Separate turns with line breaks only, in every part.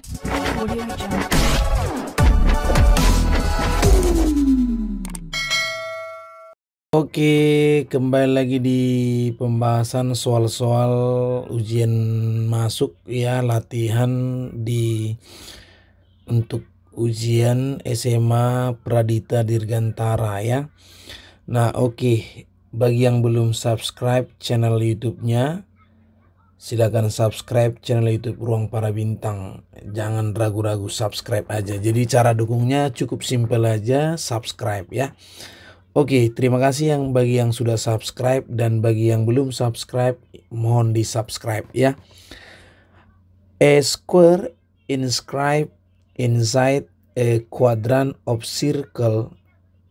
Indonesia. Oke, kembali lagi di pembahasan soal-soal ujian masuk ya latihan di untuk ujian SMA Pradita Dirgantara ya. Nah, oke, bagi yang belum subscribe channel YouTube-nya Silahkan subscribe channel YouTube Ruang Para Bintang. Jangan ragu-ragu subscribe aja. Jadi cara dukungnya cukup simpel aja, subscribe ya. Oke, terima kasih yang bagi yang sudah subscribe dan bagi yang belum subscribe, mohon di-subscribe ya. A square inscribe inside a quadrant of circle,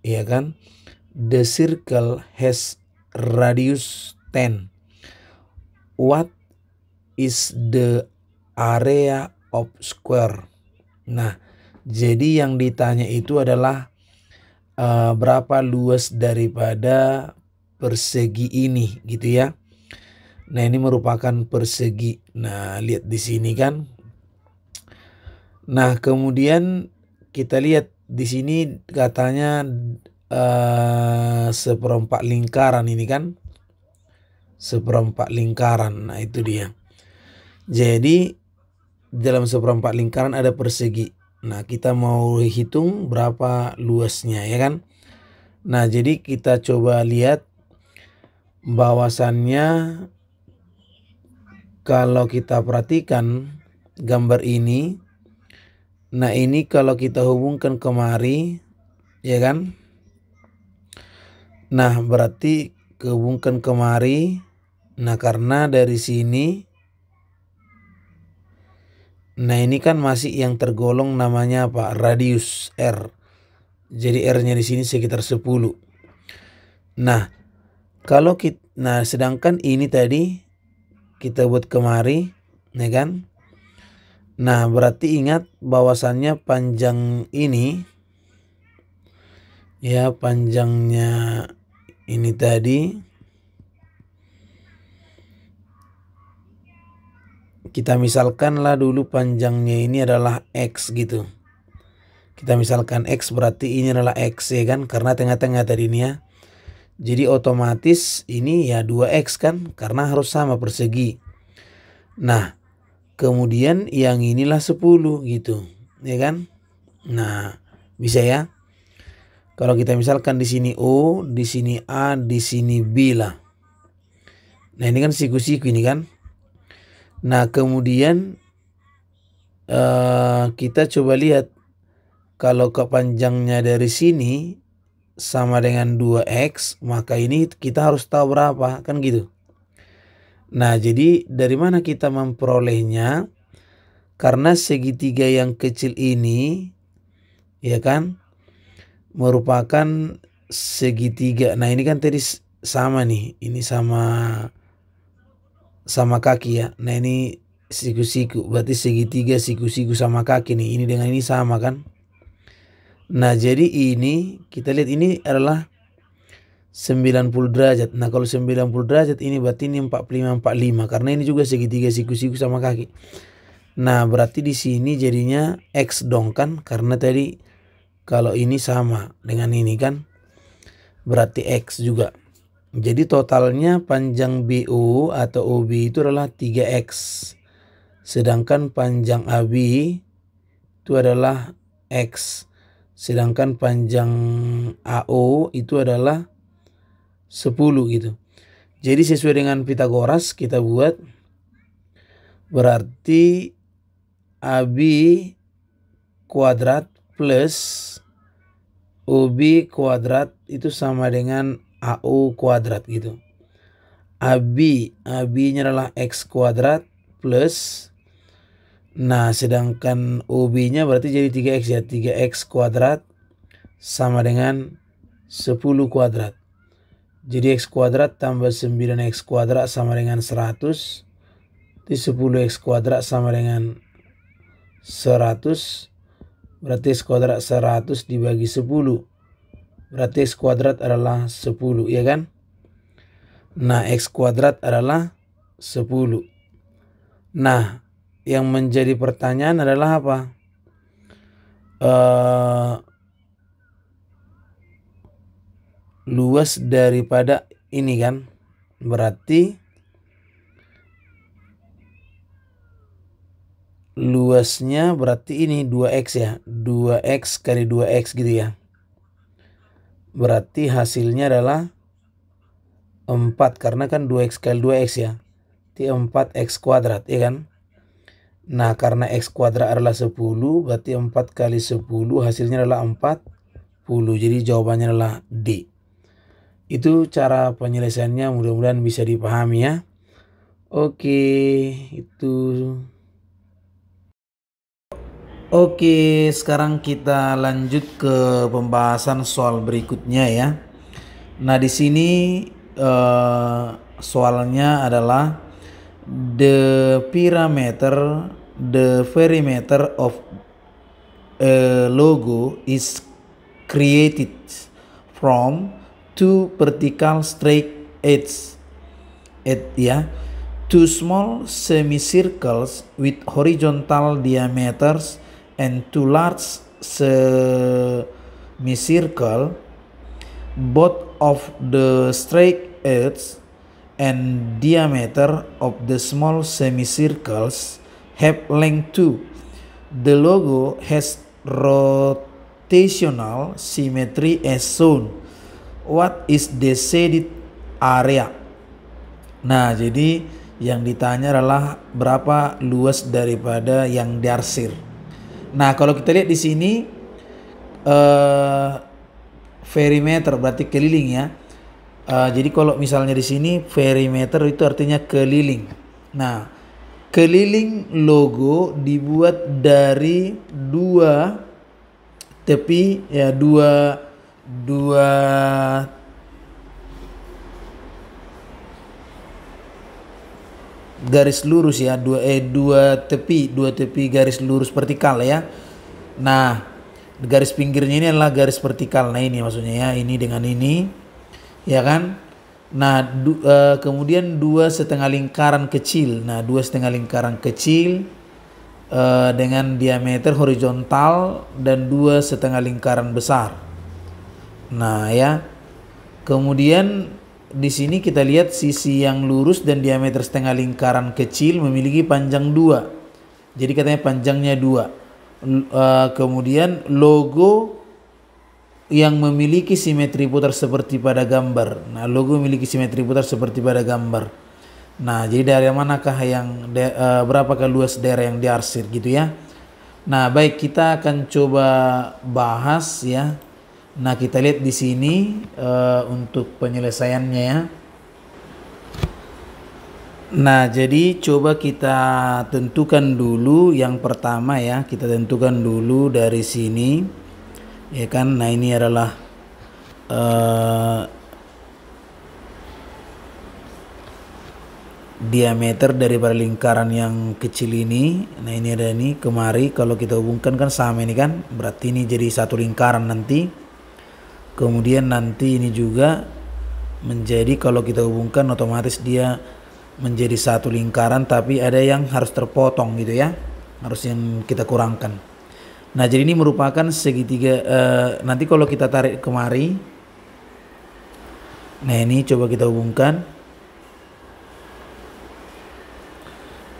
ya kan? The circle has radius 10. What is the area of square. Nah, jadi yang ditanya itu adalah uh, berapa luas daripada persegi ini gitu ya. Nah, ini merupakan persegi. Nah, lihat di sini kan. Nah, kemudian kita lihat di sini katanya uh, seperempat lingkaran ini kan seperempat lingkaran nah itu dia jadi dalam seperempat lingkaran ada persegi. Nah, kita mau hitung berapa luasnya ya kan? Nah, jadi kita coba lihat bahwasannya kalau kita perhatikan gambar ini Nah ini kalau kita hubungkan kemari Ya kan Nah berarti kehubungkan kemari Nah karena dari sini Nah ini kan masih yang tergolong namanya apa radius R. Jadi R-nya di sini sekitar 10. Nah, kalau kita nah sedangkan ini tadi kita buat kemari, ya kan? Nah, berarti ingat bahwasannya panjang ini ya panjangnya ini tadi kita misalkanlah dulu panjangnya ini adalah X gitu. Kita misalkan X berarti ini adalah X ya kan karena tengah-tengah tadi ini ya. Jadi otomatis ini ya 2X kan karena harus sama persegi. Nah kemudian yang inilah 10 gitu ya kan. Nah bisa ya. Kalau kita misalkan di sini O, di sini A, di sini B lah. Nah ini kan siku-siku ini kan. Nah, kemudian uh, kita coba lihat kalau kepanjangnya dari sini sama dengan 2x, maka ini kita harus tahu berapa, kan gitu. Nah, jadi dari mana kita memperolehnya? Karena segitiga yang kecil ini, ya kan, merupakan segitiga. Nah, ini kan tadi sama nih, ini sama sama kaki ya. Nah ini siku-siku. Berarti segitiga siku-siku sama kaki nih. Ini dengan ini sama kan. Nah jadi ini kita lihat ini adalah 90 derajat. Nah kalau 90 derajat ini berarti ini 45 45 karena ini juga segitiga siku-siku sama kaki. Nah berarti di sini jadinya X dong kan karena tadi kalau ini sama dengan ini kan berarti X juga. Jadi totalnya panjang BO atau OB itu adalah 3X. Sedangkan panjang AB itu adalah X. Sedangkan panjang AO itu adalah 10 gitu. Jadi sesuai dengan Pitagoras kita buat berarti AB kuadrat plus OB kuadrat itu sama dengan AU kuadrat gitu. AB, AB-nya adalah X kuadrat plus Nah, sedangkan UB-nya berarti jadi 3X ya. 3X kuadrat sama dengan 10 kuadrat. Jadi X kuadrat tambah 9X kuadrat sama dengan 100. Di 10X kuadrat sama dengan 100. Berarti X kuadrat 100 dibagi 10. Berarti X kuadrat adalah 10, ya kan? Nah, X kuadrat adalah 10. Nah, yang menjadi pertanyaan adalah apa? Uh, luas daripada ini kan? Berarti luasnya berarti ini 2x ya. 2x kali 2x gitu ya. Berarti hasilnya adalah 4 karena kan 2x kali 2x ya. Di 4x kuadrat ya kan. Nah karena x kuadrat adalah 10 berarti 4 kali 10 hasilnya adalah 40. Jadi jawabannya adalah D. Itu cara penyelesaiannya mudah-mudahan bisa dipahami ya. Oke itu Oke, sekarang kita lanjut ke pembahasan soal berikutnya ya. Nah, di sini eh, soalnya adalah the parameter the perimeter of a logo is created from two vertical straight edges. Ed, ya. Two small semicircles with horizontal diameters and two large semicircle, both of the straight edge and diameter of the small semicircles have length too. The logo has rotational symmetry as shown. What is the shaded area? Nah, jadi yang ditanya adalah berapa luas daripada yang diarsir. Nah, kalau kita lihat di sini eh perimeter berarti keliling ya. Uh, jadi kalau misalnya di sini perimeter itu artinya keliling. Nah, keliling logo dibuat dari dua tepi ya dua dua garis lurus ya dua eh dua tepi dua tepi garis lurus vertikal ya nah garis pinggirnya ini adalah garis vertikal nah ini maksudnya ya ini dengan ini ya kan nah du, eh, kemudian dua setengah lingkaran kecil nah dua setengah lingkaran kecil eh, dengan diameter horizontal dan dua setengah lingkaran besar nah ya kemudian di sini kita lihat sisi yang lurus dan diameter setengah lingkaran kecil memiliki panjang dua. Jadi katanya panjangnya dua. E, kemudian logo yang memiliki simetri putar seperti pada gambar. Nah, logo memiliki simetri putar seperti pada gambar. Nah, jadi dari manakah yang de, uh, berapakah luas daerah yang diarsir gitu ya? Nah, baik kita akan coba bahas ya. Nah, kita lihat di sini uh, untuk penyelesaiannya ya. Nah, jadi coba kita tentukan dulu yang pertama ya, kita tentukan dulu dari sini. Ya kan? Nah, ini adalah uh, diameter dari lingkaran yang kecil ini. Nah, ini ada ini kemari kalau kita hubungkan kan sama ini kan. Berarti ini jadi satu lingkaran nanti kemudian nanti ini juga menjadi kalau kita hubungkan otomatis dia menjadi satu lingkaran tapi ada yang harus terpotong gitu ya harus yang kita kurangkan nah jadi ini merupakan segitiga eh, nanti kalau kita tarik kemari nah ini coba kita hubungkan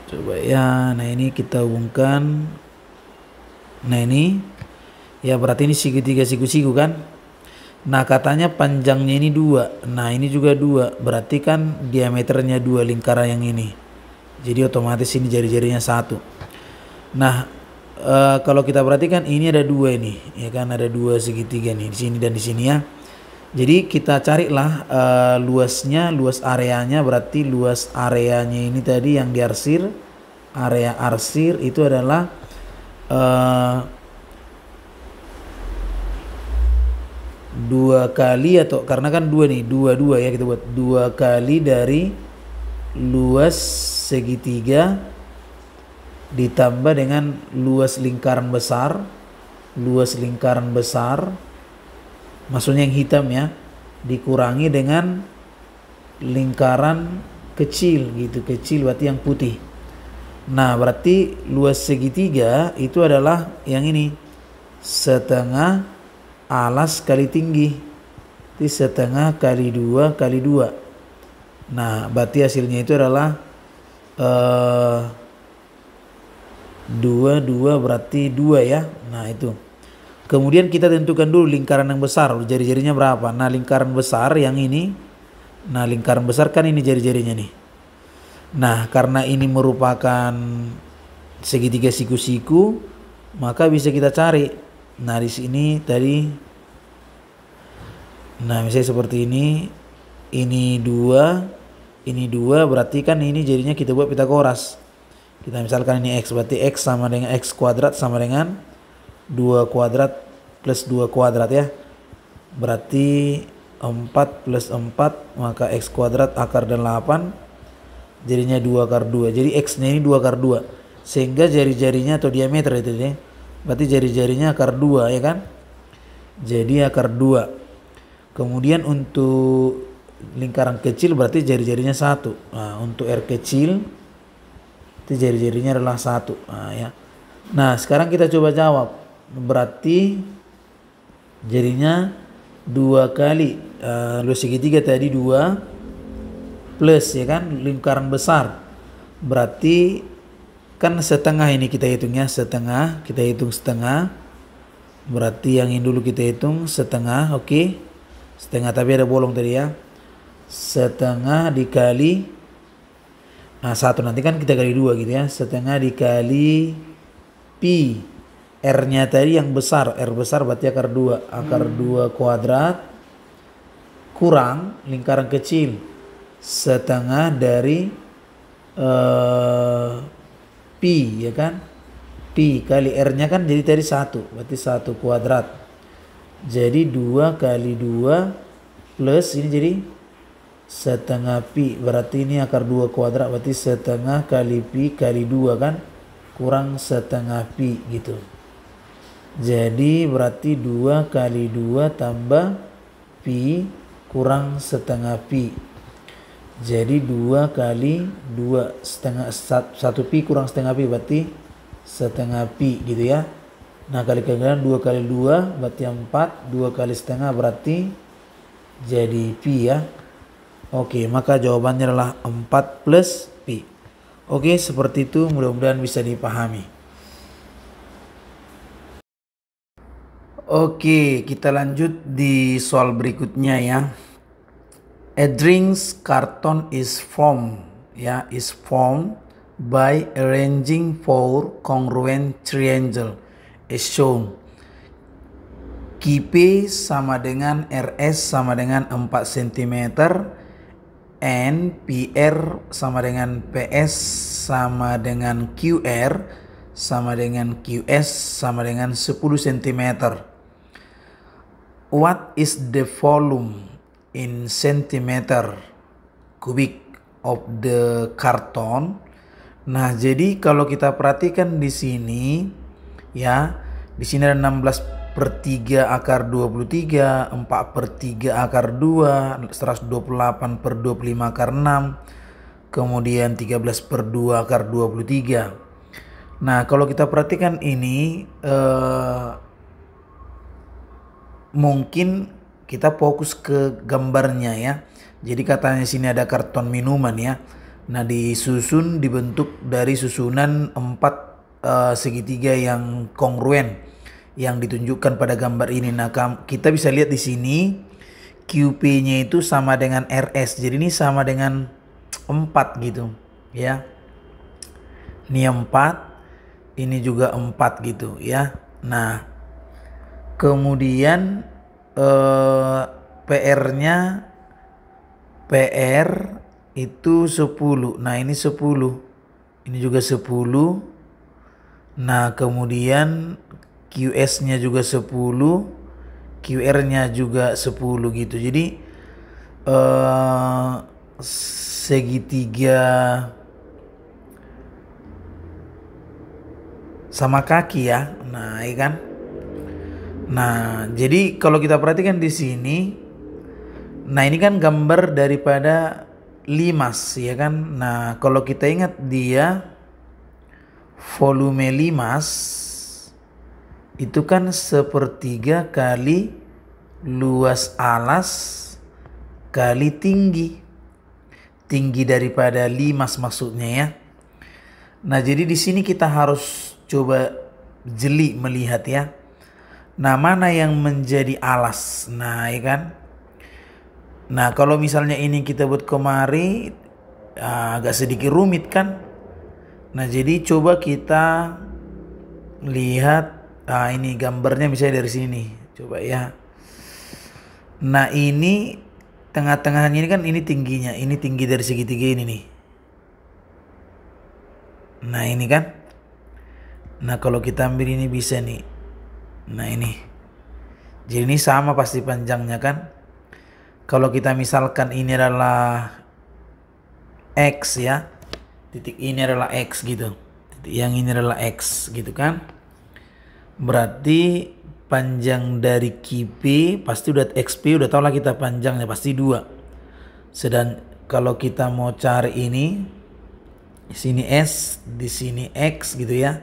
coba ya nah ini kita hubungkan nah ini ya berarti ini segitiga siku-siku kan Nah katanya panjangnya ini dua. Nah ini juga dua. Berarti kan diameternya dua lingkaran yang ini. Jadi otomatis ini jari-jarinya satu. Nah e, kalau kita perhatikan ini ada dua ini, ya kan ada dua segitiga nih di sini dan di sini ya. Jadi kita carilah e, luasnya, luas areanya berarti luas areanya ini tadi yang diarsir, area arsir itu adalah e, dua kali atau karena kan dua nih dua dua ya kita buat dua kali dari luas segitiga ditambah dengan luas lingkaran besar luas lingkaran besar maksudnya yang hitam ya dikurangi dengan lingkaran kecil gitu kecil berarti yang putih nah berarti luas segitiga itu adalah yang ini setengah alas kali tinggi di setengah kali dua kali dua nah berarti hasilnya itu adalah uh, dua dua berarti dua ya nah itu kemudian kita tentukan dulu lingkaran yang besar jari-jarinya berapa nah lingkaran besar yang ini nah lingkaran besar kan ini jari-jarinya nih nah karena ini merupakan segitiga siku-siku maka bisa kita cari Naris ini tadi nah misalnya seperti ini ini dua ini dua berarti kan ini jadinya kita buat Pitagoras kita misalkan ini x berarti x sama dengan x kuadrat sama dengan dua kuadrat plus dua kuadrat ya berarti 4 plus 4 maka x kuadrat akar dan 8 jadinya 2 akar 2 jadi x nya ini 2 akar 2 sehingga jari-jarinya atau diameter itu ya berarti jari-jarinya akar dua ya kan jadi akar dua kemudian untuk lingkaran kecil berarti jari-jarinya satu nah, untuk R kecil itu jari-jarinya adalah satu nah, ya nah sekarang kita coba jawab berarti jadinya dua kali uh, segitiga tadi dua plus ya kan lingkaran besar berarti kan setengah ini kita hitungnya setengah kita hitung setengah berarti yang ini dulu kita hitung setengah oke okay. setengah tapi ada bolong tadi ya setengah dikali nah satu nanti kan kita kali dua gitu ya setengah dikali pi r nya tadi yang besar r besar berarti akar dua akar hmm. dua kuadrat kurang lingkaran kecil setengah dari uh, pi ya kan pi kali r-nya kan jadi tadi satu berarti satu kuadrat jadi dua kali dua plus ini jadi setengah pi berarti ini akar dua kuadrat berarti setengah kali pi kali dua kan kurang setengah pi gitu jadi berarti dua kali dua tambah pi kurang setengah pi jadi dua kali dua setengah satu pi kurang setengah pi berarti setengah pi gitu ya. Nah kali kalian dua kali dua berarti empat, dua kali setengah berarti jadi pi ya. Oke maka jawabannya adalah empat plus pi. Oke seperti itu mudah-mudahan bisa dipahami. Oke kita lanjut di soal berikutnya ya. A drinks carton is formed ya is formed by arranging four congruent triangle is shown. Kipe sama dengan RS sama dengan 4 cm and PR sama dengan PS sama dengan QR sama dengan QS sama dengan 10 cm. What is the volume? in centimeter kubik of the carton. Nah, jadi kalau kita perhatikan di sini ya, di sini ada 16 per 3 akar 23, 4 per 3 akar 2, 128 per 25 akar 6, kemudian 13 per 2 akar 23. Nah, kalau kita perhatikan ini eh, mungkin kita fokus ke gambarnya ya. Jadi katanya sini ada karton minuman ya. Nah disusun dibentuk dari susunan empat uh, segitiga yang kongruen yang ditunjukkan pada gambar ini. Nah kita bisa lihat di sini QP-nya itu sama dengan RS. Jadi ini sama dengan empat gitu ya. Ini empat, ini juga empat gitu ya. Nah, kemudian eh, PR-nya PR itu 10. Nah, ini 10. Ini juga 10. Nah, kemudian QS-nya juga 10, QR-nya juga 10 gitu. Jadi eh segitiga sama kaki ya. Nah, ya Nah, jadi kalau kita perhatikan di sini, nah ini kan gambar daripada limas, ya kan? Nah, kalau kita ingat dia volume limas itu kan sepertiga kali luas alas kali tinggi. Tinggi daripada limas maksudnya ya. Nah, jadi di sini kita harus coba jeli melihat ya Nah, mana yang menjadi alas? Nah, ya kan? Nah, kalau misalnya ini kita buat kemari ah, agak sedikit rumit kan? Nah, jadi coba kita lihat nah ini gambarnya bisa dari sini. Coba ya. Nah, ini tengah-tengahnya ini kan ini tingginya, ini tinggi dari segitiga ini nih. Nah, ini kan. Nah, kalau kita ambil ini bisa nih Nah ini. Jadi ini sama pasti panjangnya kan. Kalau kita misalkan ini adalah X ya. Titik ini adalah X gitu. Titik yang ini adalah X gitu kan. Berarti panjang dari QP pasti udah XP udah tau lah kita panjangnya pasti dua. Sedang kalau kita mau cari ini di sini S, di sini X gitu ya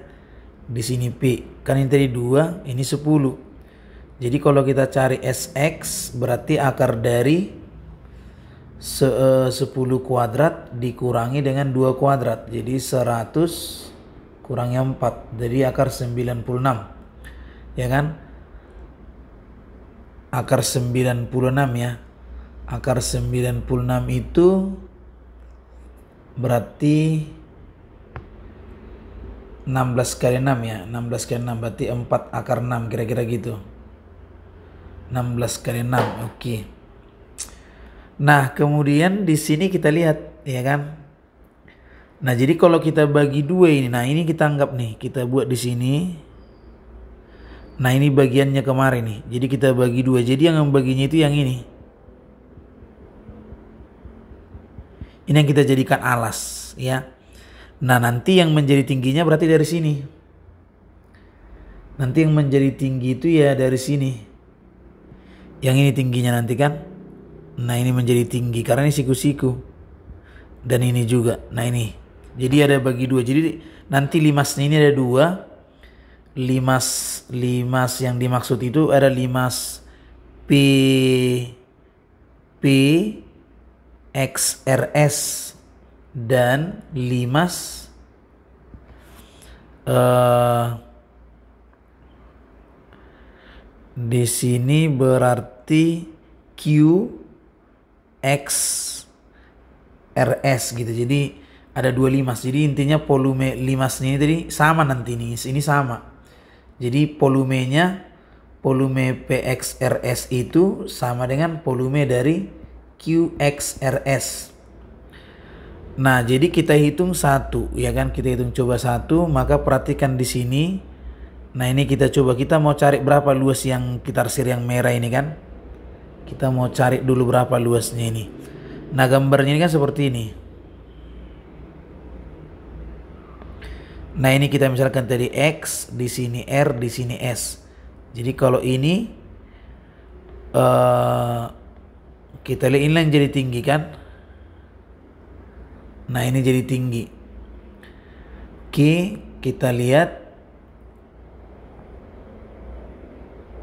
di sini P kan ini tadi 2 ini 10 jadi kalau kita cari SX berarti akar dari se, 10 e, kuadrat dikurangi dengan 2 kuadrat jadi 100 kurangnya 4 jadi akar 96 ya kan akar 96 ya akar 96 itu berarti 16 kali 6 ya 16 kali 6 berarti 4 akar 6 kira-kira gitu 16 kali 6 oke okay. nah kemudian di sini kita lihat ya kan nah jadi kalau kita bagi dua ini nah ini kita anggap nih kita buat di sini nah ini bagiannya kemarin nih jadi kita bagi dua jadi yang membaginya itu yang ini ini yang kita jadikan alas ya Nah nanti yang menjadi tingginya berarti dari sini. Nanti yang menjadi tinggi itu ya dari sini. Yang ini tingginya nanti kan. Nah ini menjadi tinggi karena ini siku-siku. Dan ini juga. Nah ini. Jadi ada bagi dua. Jadi nanti limasnya ini ada dua. Limas, limas yang dimaksud itu ada limas P P X, R, S dan limas uh, di sini berarti Q X RS gitu. Jadi ada dua limas. Jadi intinya volume limasnya ini tadi sama nanti ini Ini sama. Jadi volumenya volume PXRS itu sama dengan volume dari QXRS. Nah, jadi kita hitung satu, ya kan? Kita hitung coba satu, maka perhatikan di sini. Nah, ini kita coba kita mau cari berapa luas yang kita arsir yang merah ini kan? Kita mau cari dulu berapa luasnya ini. Nah, gambarnya ini kan seperti ini. Nah, ini kita misalkan tadi X, di sini R, di sini S. Jadi kalau ini uh, kita lihat inline jadi tinggi kan? Nah ini jadi tinggi. k kita lihat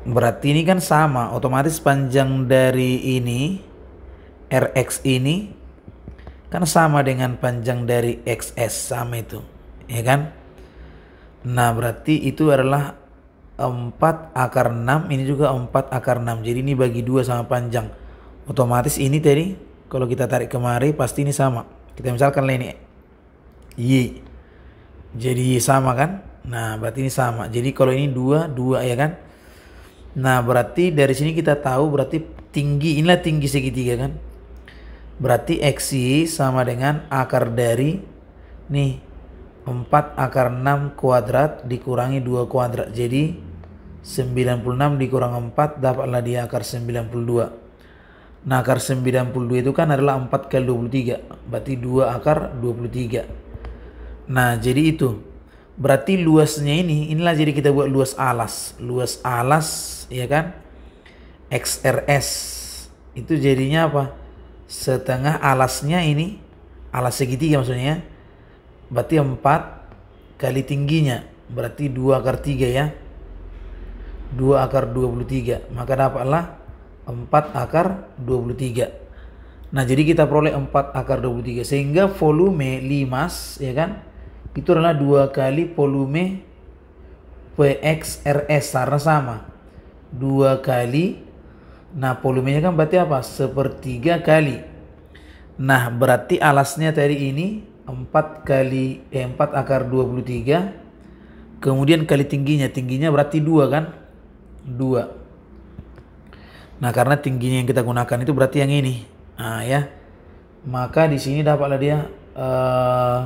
berarti ini kan sama otomatis panjang dari ini RX ini kan sama dengan panjang dari XS sama itu ya kan nah berarti itu adalah 4 akar 6 ini juga 4 akar 6 jadi ini bagi dua sama panjang otomatis ini tadi kalau kita tarik kemari pasti ini sama kita misalkan lah ini Y. Jadi Y sama kan? Nah, berarti ini sama. Jadi kalau ini 2, 2 ya kan? Nah, berarti dari sini kita tahu berarti tinggi, inilah tinggi segitiga kan? Berarti XY sama dengan akar dari nih 4 akar 6 kuadrat dikurangi 2 kuadrat. Jadi 96 dikurang 4 dapatlah dia akar 92. Nah, akar 92 itu kan adalah 4 kali 23. Berarti 2 akar 23. Nah, jadi itu. Berarti luasnya ini, inilah jadi kita buat luas alas. Luas alas, ya kan? XRS. Itu jadinya apa? Setengah alasnya ini, alas segitiga maksudnya. Berarti 4 kali tingginya. Berarti 2 akar 3 ya. 2 akar 23. Maka dapatlah 4 akar 23. Nah, jadi kita peroleh 4 akar 23 sehingga volume limas ya kan itu adalah dua kali volume PXRS karena sama. Dua kali Nah, volumenya kan berarti apa? Sepertiga kali. Nah, berarti alasnya tadi ini 4 kali eh, 4 akar 23. Kemudian kali tingginya, tingginya berarti 2 kan? 2. Nah karena tingginya yang kita gunakan itu berarti yang ini. Nah ya. Maka di sini dapatlah dia uh,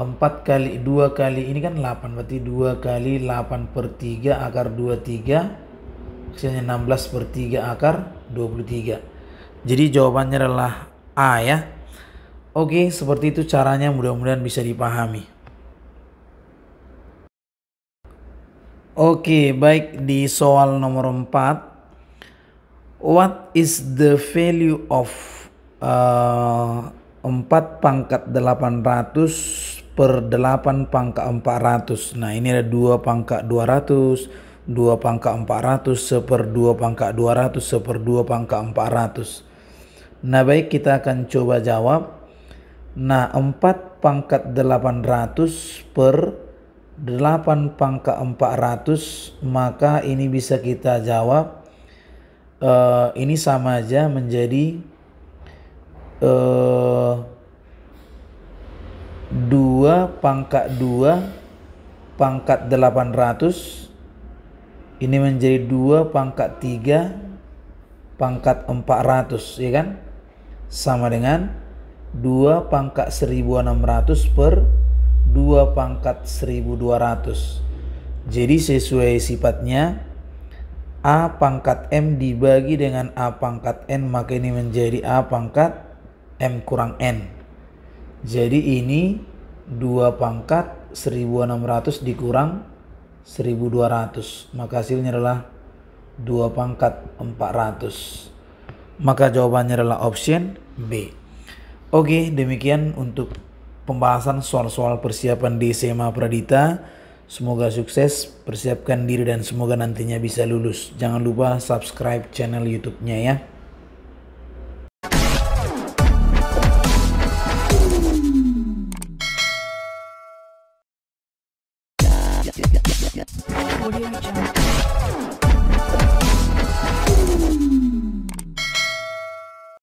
eh, 4 kali 2 kali ini kan 8. Berarti 2 kali 8 per 3 akar 23. 3. Hasilnya 16 per 3 akar 23. Jadi jawabannya adalah A ya. Oke seperti itu caranya mudah-mudahan bisa dipahami. Oke, baik di soal nomor 4 what is the value of uh, 4 pangkat 800 per 8 pangkat 400 nah ini ada 2 pangkat 200 2 pangkat 400 seper 2 pangkat 200 seper 2 pangkat 400 nah baik kita akan coba jawab nah 4 pangkat 800 per 8 pangkat 400 maka ini bisa kita jawab uh, ini sama aja menjadi uh, eh, 2 pangkat 2 pangkat 800 ini menjadi 2 pangkat 3 pangkat 400 ya kan sama dengan 2 pangkat 1600 per 2 pangkat 1200 jadi sesuai sifatnya A pangkat M dibagi dengan A pangkat N maka ini menjadi A pangkat M kurang N. Jadi ini 2 pangkat 1600 dikurang 1200 maka hasilnya adalah 2 pangkat 400. Maka jawabannya adalah option B. Oke demikian untuk pembahasan soal-soal persiapan di SMA Pradita. Semoga sukses, persiapkan diri dan semoga nantinya bisa lulus. Jangan lupa subscribe channel YouTube-nya ya.